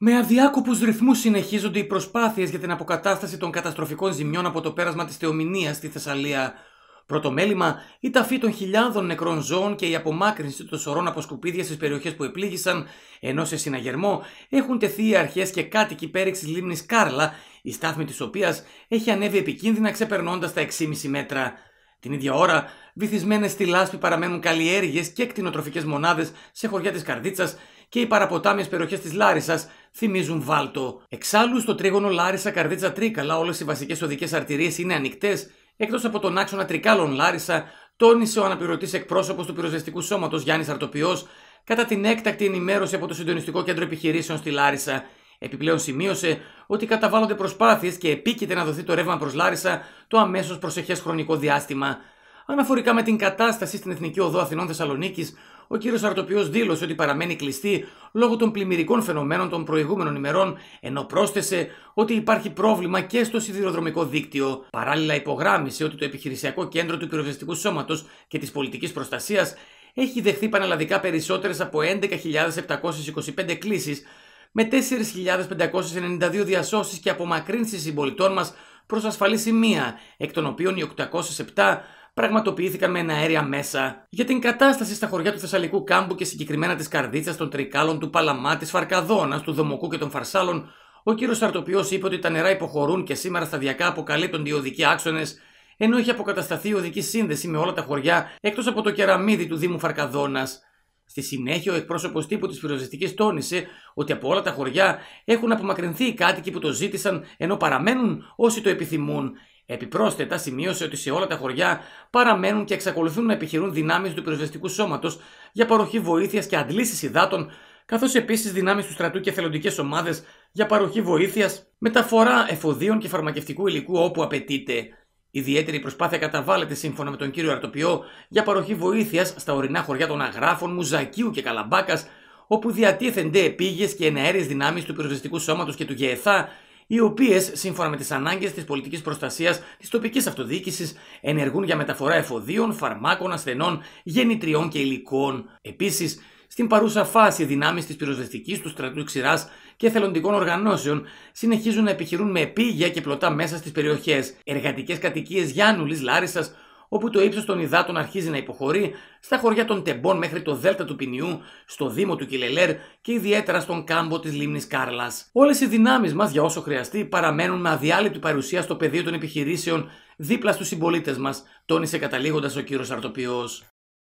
Με αδιάκοπους ρυθμούς συνεχίζονται οι προσπάθειες για την αποκατάσταση των καταστροφικών ζημιών από το πέρασμα της Θεομηνίας στη Θεσσαλία. Πρώτο μέλημα, η ταφή των χιλιάδων νεκρών ζώων και η απομάκρυνση των σωρών από σκουπίδια στις περιοχές που επλήγησαν, ενώ σε συναγερμό έχουν τεθεί οι αρχές και κάτοικοι πέριξη λίμνης Κάρλα, η στάθμη της οποίας έχει ανέβει επικίνδυνα ξεπερνώντας τα 6,5 μέτρα. Την ίδια ώρα, βυθισμένες στη λάσπη παραμένουν καλλιέργειες και κτηνοτροφικές μονάδες σε χωριά της Καρδίτσας και οι παραποτάμιες περιοχές της Λάρισας θυμίζουν βάλτο. Εξάλλου, στο τρίγωνο Λάρισα Καρδίτσα Τρίκαλα, όλες οι βασικές οδικές αρτηρίες είναι ανοιχτές, εκτός από τον άξονα Τρικάλων Λάρισα, τόνισε ο αναπληρωτής εκπρόσωπος του πυροσβεστικού σώματος Γιάννης Αρτοπιό κατά την έκτακτη ενημέρωση από το Συντονιστικό Κέντρο Επιχειρήσεων στη Λάρισα. Επιπλέον σημείωσε ότι καταβάλλονται προσπάθειες και επίκειται να δοθεί το ρεύμα προς Λάρισα το αμέσως προσεχές χρονικό διάστημα. Αναφορικά με την κατάσταση στην Εθνική Οδό Αθηνών Θεσσαλονίκης, ο κ. Αρτοπιό δήλωσε ότι παραμένει κλειστή λόγω των πλημμυρικών φαινομένων των προηγούμενων ημερών, ενώ πρόσθεσε ότι υπάρχει πρόβλημα και στο σιδηροδρομικό δίκτυο. Παράλληλα, υπογράμμισε ότι το επιχειρησιακό κέντρο του πυροσβεστικού σώματος και της πολιτικής προστασίας έχει δεχθεί πανελλαδικά περισσότερες από 11.725 κλήσεις με 4.592 διασώσεις και απομακρύνσεις συμπολιτών μας προς ασφαλή σημεία, εκ των οποίων οι 807 πραγματοποιήθηκαν με αέρια μέσα για την κατάσταση στα χωριά του Θεσσαλικού κάμπου και συγκεκριμένα της Καρδίτσας, των Τρικάλων, του Παλαμά, της Φαρκαδόνας, του Δομοκού και των Φαρσάλων, ο κύριος Σαρτοποιός είπε ότι τα νερά υποχωρούν και σήμερα σταδιακά αποκαλύπτονται οι οδικοί άξονες, ενώ έχει αποκατασταθεί η οδική σύνδεση με όλα τα χωριά εκτός από το κεραμίδι του Δήμου Φαρκαδόνας, Στη συνέχεια, ο εκπρόσωπος τύπου της πυροσβεστικής τόνισε ότι από όλα τα χωριά έχουν απομακρυνθεί οι κάτοικοι που το ζήτησαν, ενώ παραμένουν όσοι το επιθυμούν. Επιπρόσθετα, σημείωσε ότι σε όλα τα χωριά παραμένουν και εξακολουθούν να επιχειρούν δυνάμεις του πυροσβεστικού σώματος για παροχή βοήθειας και αντλήσεις υδάτων, καθώς επίσης δυνάμεις του στρατού και εθελοντικές ομάδες για παροχή βοήθειας, μεταφορά εφοδίων και φαρμακευτικού υλικού όπου απαιτείται. Ιδιαίτερη προσπάθεια καταβάλλεται σύμφωνα με τον κύριο Αρτοπιό για παροχή βοήθειας στα ορεινά χωριά των Αγράφων, Μουζακίου και Καλαμπάκας, όπου διατίθενται επίγειες και εναέρειε δυνάμεις του πυροσβεστικού σώματος και του ΓΕΘΑ, οι οποίες, σύμφωνα με τις ανάγκες της πολιτικής προστασίας της τοπικής αυτοδιοίκησης, ενεργούν για μεταφορά εφοδίων, φαρμάκων, ασθενών, γεννητριών και υλικών. Επίσης, στην παρούσα φάση, οι δυνάμεις της πυροσβεστικής, του στρατού ξηράς και θελοντικών οργανώσεων συνεχίζουν να επιχειρούν με επίγεια και πλωτά μέσα στις περιοχές. Εργατικές κατοικίες Γιάννουλης, Λάρισας, όπου το ύψος των υδάτων αρχίζει να υποχωρεί, στα χωριά των Τεμπών μέχρι το Δέλτα του Πινιού, στο Δήμο του Κιλελέρ και ιδιαίτερα στον κάμπο της λίμνης Κάρλας. Όλες οι δυνάμεις μας, για όσο χρειαστεί, παραμένουν με αδιάλειπτη παρουσία στο πεδίο των επιχειρήσεων δίπλα στους συμπολίτες μας, τόνισε καταλήγοντας ο κύριος Αρτοπιό.